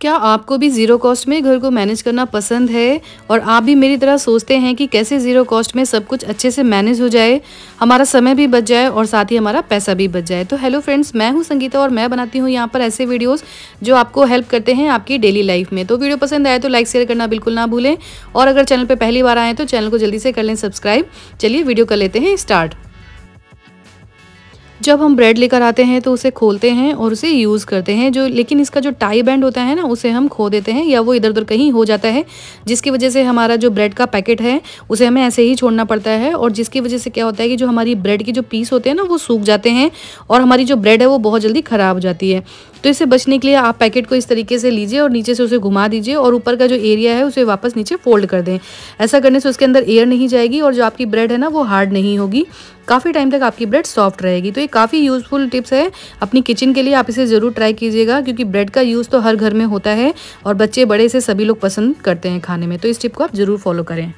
क्या आपको भी ज़ीरो कॉस्ट में घर को मैनेज करना पसंद है और आप भी मेरी तरह सोचते हैं कि कैसे ज़ीरो कॉस्ट में सब कुछ अच्छे से मैनेज हो जाए हमारा समय भी बच जाए और साथ ही हमारा पैसा भी बच जाए तो हेलो फ्रेंड्स मैं हूं संगीता और मैं बनाती हूं यहां पर ऐसे वीडियोस जो आपको हेल्प करते हैं आपकी डेली लाइफ में तो वीडियो पसंद आए तो लाइक शेयर करना बिल्कुल ना भूलें और अगर चैनल पर पहली बार आएँ तो चैनल को जल्दी से कर लें सब्सक्राइब चलिए वीडियो कर लेते हैं स्टार्ट जब हम ब्रेड लेकर आते हैं तो उसे खोलते हैं और उसे यूज़ करते हैं जो लेकिन इसका जो टाई बैंड होता है ना उसे हम खो देते हैं या वो इधर उधर कहीं हो जाता है जिसकी वजह से हमारा जो ब्रेड का पैकेट है उसे हमें ऐसे ही छोड़ना पड़ता है और जिसकी वजह से क्या होता है कि जो हमारी ब्रेड के जो पीस होते हैं ना वो सूख जाते हैं और हमारी जो ब्रेड है वो बहुत जल्दी ख़राब हो जाती है तो इससे बचने के लिए आप पैकेट को इस तरीके से लीजिए और नीचे से उसे घुमा दीजिए और ऊपर का जो एरिया है उसे वापस नीचे फोल्ड कर दें ऐसा करने से उसके अंदर एयर नहीं जाएगी और जो आपकी ब्रेड है ना वो हार्ड नहीं होगी काफ़ी टाइम तक आपकी ब्रेड सॉफ्ट रहेगी तो ये काफ़ी यूज़फुल टिप्स है अपनी किचन के लिए आप इसे ज़रूर ट्राई कीजिएगा क्योंकि ब्रेड का यूज़ तो हर घर में होता है और बच्चे बड़े से सभी लोग पसंद करते हैं खाने में तो इस टिप को आप ज़रूर फॉलो करें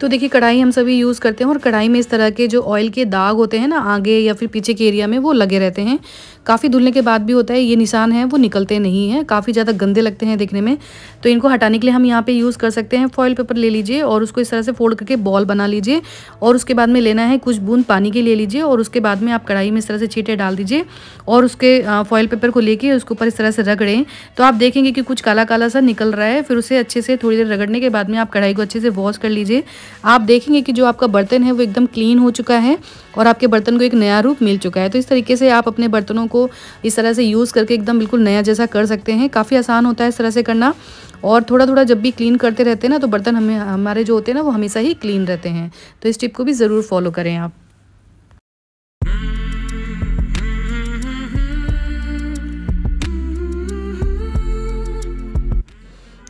तो देखिए कढ़ाई हम सभी यूज़ करते हैं और कढ़ाई में इस तरह के जो ऑयल के दाग होते हैं ना आगे या फिर पीछे के एरिया में वो लगे रहते हैं काफ़ी धुलने के बाद भी होता है ये निशान है वो निकलते नहीं हैं काफ़ी ज़्यादा गंदे लगते हैं देखने में तो इनको हटाने के लिए हम यहाँ पे यूज़ कर सकते हैं फॉयल पेपर ले लीजिए और उसको इस तरह से फोल्ड करके बॉल बना लीजिए और उसके बाद में लेना है कुछ बूंद पानी के ले लीजिए और उसके बाद में आप कढ़ाई में इस तरह से छीटे डाल दीजिए और उसके फॉयल पेपर को लेके उसके ऊपर इस तरह से रगड़ें तो आप देखेंगे कि कुछ काला काला सा निकल रहा है फिर उसे अच्छे से थोड़ी देर रगड़ने के बाद में आप कढ़ाई को अच्छे से वॉश कर लीजिए आप देखेंगे कि जो आपका बर्तन है वो एकदम क्लीन हो चुका है और आपके बर्तन को एक नया रूप मिल चुका है तो इस तरीके से आप अपने बर्तनों को इस तरह से यूज़ करके एकदम बिल्कुल नया जैसा कर सकते हैं काफ़ी आसान होता है इस तरह से करना और थोड़ा थोड़ा जब भी क्लीन करते रहते हैं ना तो बर्तन हमें हमारे जो होते हैं ना वो हमेशा ही क्लीन रहते हैं तो इस टिप को भी ज़रूर फॉलो करें आप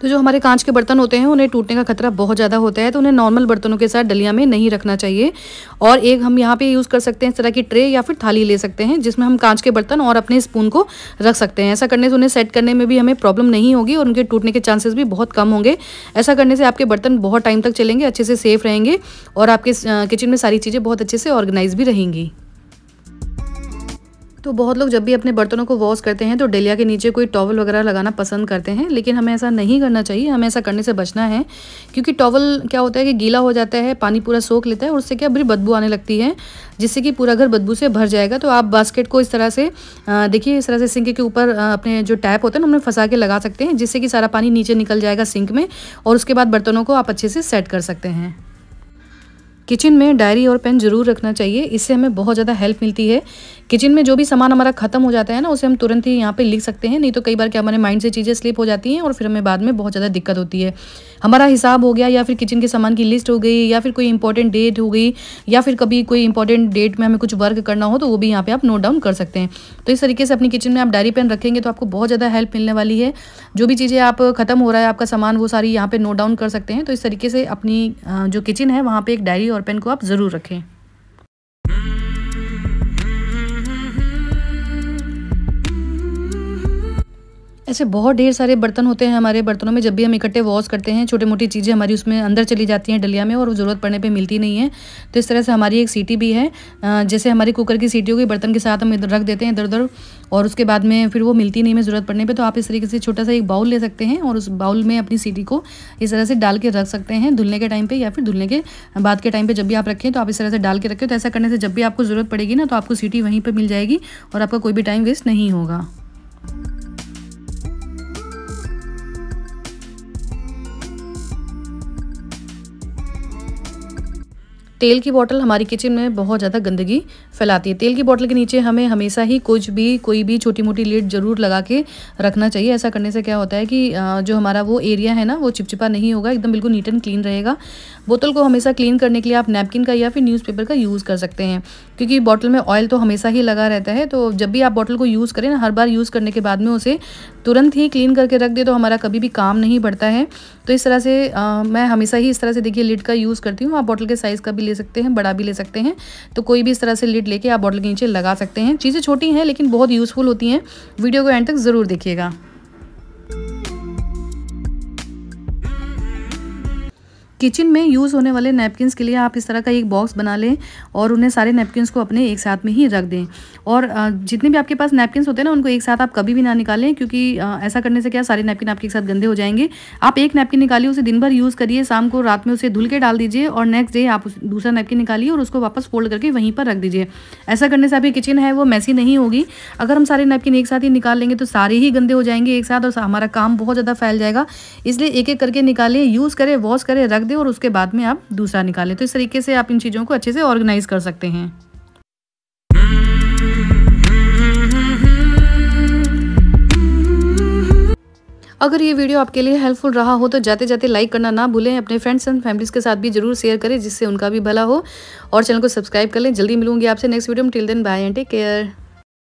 तो जो हमारे कांच के बर्तन होते हैं उन्हें टूटने का खतरा बहुत ज़्यादा होता है तो उन्हें नॉर्मल बर्तनों के साथ डलिया में नहीं रखना चाहिए और एक हम यहाँ पे यूज़ कर सकते हैं इस तरह की ट्रे या फिर थाली ले सकते हैं जिसमें हम कांच के बर्तन और अपने स्पून को रख सकते हैं ऐसा करने से उन्हें सेट करने में भी हमें प्रॉब्लम नहीं होगी और उनके टूटने के चांसेस भी बहुत कम होंगे ऐसा करने से आपके बर्तन बहुत टाइम तक चलेंगे अच्छे से सेफ रहेंगे और आपके किचन में सारी चीज़ें बहुत अच्छे से ऑर्गेनाइज भी रहेंगी तो बहुत लोग जब भी अपने बर्तनों को वॉश करते हैं तो डेलिया के नीचे कोई टॉवल वगैरह लगाना पसंद करते हैं लेकिन हमें ऐसा नहीं करना चाहिए हमें ऐसा करने से बचना है क्योंकि टॉवल क्या होता है कि गीला हो जाता है पानी पूरा सोख लेता है और उससे क्या बड़ी बदबू आने लगती है जिससे कि पूरा घर बदबू से भर जाएगा तो आप बास्केट को इस तरह से देखिए इस तरह से सिंक के ऊपर अपने जो टैप होता है ना उन्हें फंसा के लगा सकते हैं जिससे कि सारा पानी नीचे निकल जाएगा सिंक में और उसके बाद बर्तनों को आप अच्छे से सेट कर सकते हैं किचन में डायरी और पेन ज़रूर रखना चाहिए इससे हमें बहुत ज़्यादा हेल्प मिलती है किचन में जो भी सामान हमारा ख़त्म हो जाता है ना उसे हम तुरंत ही यहाँ पे लिख सकते हैं नहीं तो कई बार क्या हमारे माइंड से चीज़ें स्लिप हो जाती हैं और फिर हमें बाद में बहुत ज़्यादा दिक्कत होती है हमारा हिसाब हो गया या फिर किचन के सामान की लिस्ट हो गई या फिर कोई इंपॉर्टेंट डेट हो गई या फिर कभी कोई इंपॉर्टेंट डेट में हमें कुछ वर्क करना हो तो वो भी यहाँ पर आप नोट डाउन कर सकते हैं तो इस तरीके से अपनी किचन में आप डायरी पेन रखेंगे तो आपको बहुत ज़्यादा हेल्प मिलने वाली है जो भी चीज़ें आप ख़त्म हो रहा है आपका सामान वो सारी यहाँ पर नोट डाउन कर सकते हैं तो इस तरीके से अपनी जो किचन है वहाँ पर एक डायरी और और पेन को आप ज़रूर रखें ऐसे बहुत ढेर सारे बर्तन होते हैं हमारे बर्तनों में जब भी हम इकट्ठे वॉश करते हैं छोटी मोटी चीज़ें हमारी उसमें अंदर चली जाती हैं डलिया में और ज़रूरत पड़ने पर मिलती नहीं है तो इस तरह से हमारी एक सीटी भी है जैसे हमारी कुकर की सीटी होगी बर्तन के साथ हम इधर रख देते हैं इधर उधर और उसके बाद में फिर वो मिलती नहीं है ज़रूरत पड़ने पर तो आप इस तरीके से छोटा सा एक बाउल ले सकते हैं और उस बाउल में अपनी सीटी को इस तरह से डाल के रख सकते हैं धुलने के टाइम पर या फिर धुलने के बाद के टाइम पर जब भी आप रखें तो आप इस तरह से डाल के रखें तो ऐसा करने से जब भी आपको ज़रूरत पड़ेगी ना तो आपको सीटी वहीं पर मिल जाएगी और आपका कोई भी टाइम वेस्ट नहीं होगा तेल की बॉटल हमारी किचन में बहुत ज़्यादा गंदगी फैलाती है तेल की बॉटल के नीचे हमें हमेशा ही कुछ भी कोई भी छोटी मोटी लीड ज़रूर लगा के रखना चाहिए ऐसा करने से क्या होता है कि जो हमारा वो एरिया है ना वो चिपचिपा नहीं होगा एकदम बिल्कुल नीट एंड क्लीन रहेगा बोतल को हमेशा क्लीन करने के लिए आप नैपकिन का या फिर न्यूज़पेपर का यूज़ कर सकते हैं क्योंकि बॉटल में ऑयल तो हमेशा ही लगा रहता है तो जब भी आप बॉटल को यूज़ करें ना हर बार यूज़ करने के बाद में उसे तुरंत ही क्लीन करके रख दे तो हमारा कभी भी काम नहीं बढ़ता है तो इस तरह से आ, मैं हमेशा ही इस तरह से देखिए लिड का यूज़ करती हूँ आप बॉटल के साइज़ का भी ले सकते हैं बड़ा भी ले सकते हैं तो कोई भी इस तरह से लिड लेके आप बॉटल के नीचे लगा सकते हैं चीज़ें छोटी हैं लेकिन बहुत यूज़फुल होती हैं वीडियो को एंड तक ज़रूर देखिएगा किचन में यूज़ होने वाले नैपकिनस के लिए आप इस तरह का एक बॉक्स बना लें और उन्हें सारे नैपकिनस को अपने एक साथ में ही रख दें और जितने भी आपके पास नैपकिनस होते हैं ना उनको एक साथ आप कभी भी ना निकालें क्योंकि ऐसा करने से क्या सारे नैपकिन आपके एक साथ गंदे हो जाएंगे आप एक नैपकिन निकालिए उसे दिन भर यूज़ करिए शाम को रात में उसे धुल के डाल दीजिए और नेक्स्ट डे आप दूसरा नैपकिन निकालिए और उसको वापस फोल्ड करके वहीं पर रख दीजिए ऐसा करने से आपकी किचन है वो मैसी नहीं होगी अगर हम सारे नैपकिन एक साथ ही निकाल लेंगे तो सारे ही गंदे हो जाएंगे एक साथ और हमारा काम बहुत ज़्यादा फैल जाएगा इसलिए एक एक करके निकालें यूज़ करें वॉश करें रख दें और उसके बाद में आप दूसरा निकालें तो इस तरीके से आप इन चीज़ों को अच्छे से ऑर्गेनाइज़ कर सकते हैं अगर ये वीडियो आपके लिए हेल्पफुल रहा हो तो जाते जाते लाइक करना ना भूलें अपने फ्रेंड्स एंड फैमिलीज़ के साथ भी जरूर शेयर करें जिससे उनका भी भला हो और चैनल को सब्सक्राइब कर लें जल्दी मिलूंगी आपसे नेक्स्ट वीडियो में till then bye and take care